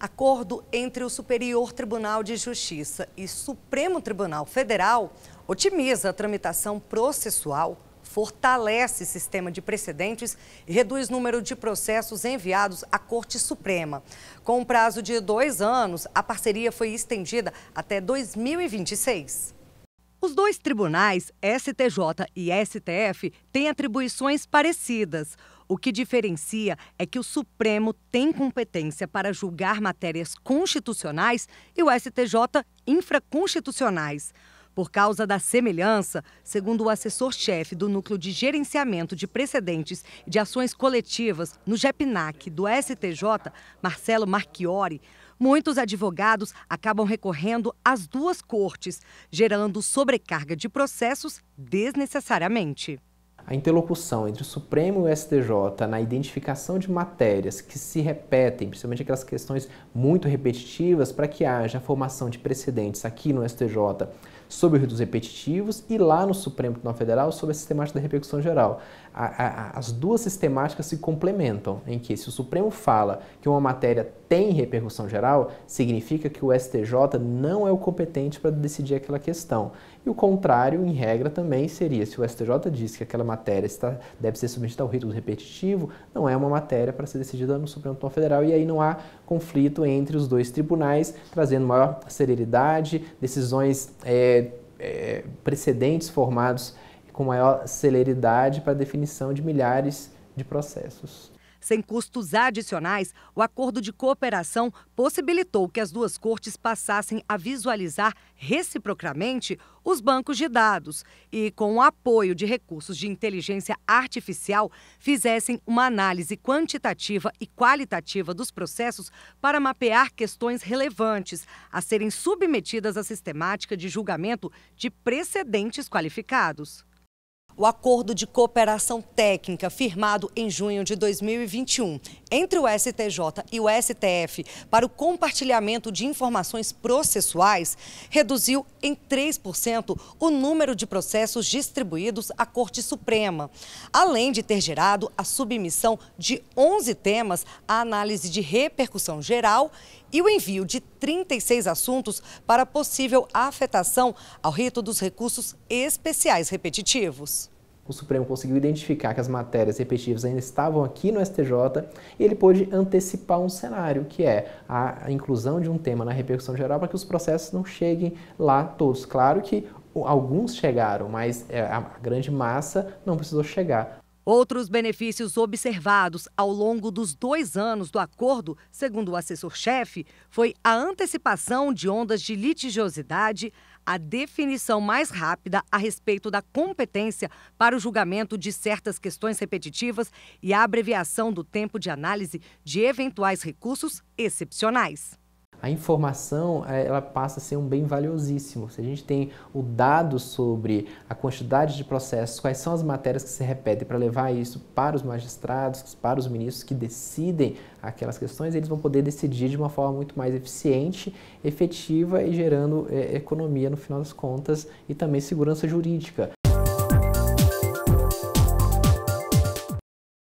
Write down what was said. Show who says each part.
Speaker 1: Acordo entre o Superior Tribunal de Justiça e Supremo Tribunal Federal otimiza a tramitação processual, fortalece sistema de precedentes e reduz número de processos enviados à Corte Suprema. Com um prazo de dois anos, a parceria foi estendida até 2026. Os dois tribunais, STJ e STF, têm atribuições parecidas. O que diferencia é que o Supremo tem competência para julgar matérias constitucionais e o STJ infraconstitucionais. Por causa da semelhança, segundo o assessor-chefe do Núcleo de Gerenciamento de Precedentes de Ações Coletivas no GEPNAC do STJ, Marcelo Marchiori, muitos advogados acabam recorrendo às duas cortes, gerando sobrecarga de processos desnecessariamente
Speaker 2: a interlocução entre o Supremo e o STJ na identificação de matérias que se repetem, principalmente aquelas questões muito repetitivas, para que haja a formação de precedentes aqui no STJ sobre os ritos repetitivos e lá no Supremo Tribunal Federal sobre a sistemática da repercussão geral. A, a, as duas sistemáticas se complementam, em que se o Supremo fala que uma matéria tem repercussão geral, significa que o STJ não é o competente para decidir aquela questão. E o contrário, em regra, também seria se o STJ diz que aquela matéria está, deve ser submetida ao rito repetitivo, não é uma matéria para ser decidida no Supremo Tribunal Federal e aí não há conflito entre os dois tribunais, trazendo maior celeridade, decisões é, é, precedentes formados com maior celeridade para a definição de milhares de processos.
Speaker 1: Sem custos adicionais, o acordo de cooperação possibilitou que as duas cortes passassem a visualizar reciprocamente os bancos de dados e, com o apoio de recursos de inteligência artificial, fizessem uma análise quantitativa e qualitativa dos processos para mapear questões relevantes a serem submetidas à sistemática de julgamento de precedentes qualificados o acordo de cooperação técnica firmado em junho de 2021 entre o STJ e o STF para o compartilhamento de informações processuais reduziu em 3% o número de processos distribuídos à Corte Suprema, além de ter gerado a submissão de 11 temas à análise de repercussão geral e o envio de 36 assuntos para possível afetação ao rito dos recursos especiais repetitivos.
Speaker 2: O Supremo conseguiu identificar que as matérias repetitivas ainda estavam aqui no STJ e ele pôde antecipar um cenário, que é a inclusão de um tema na repercussão geral para que os processos não cheguem lá todos. Claro que alguns chegaram, mas é, a grande massa não precisou chegar.
Speaker 1: Outros benefícios observados ao longo dos dois anos do acordo, segundo o assessor-chefe, foi a antecipação de ondas de litigiosidade, a definição mais rápida a respeito da competência para o julgamento de certas questões repetitivas e a abreviação do tempo de análise de eventuais recursos excepcionais
Speaker 2: a informação é, ela passa a ser um bem valiosíssimo. Se a gente tem o dado sobre a quantidade de processos, quais são as matérias que se repetem para levar isso para os magistrados, para os ministros que decidem aquelas questões, eles vão poder decidir de uma forma muito mais eficiente, efetiva e gerando é, economia no final das contas e também segurança jurídica.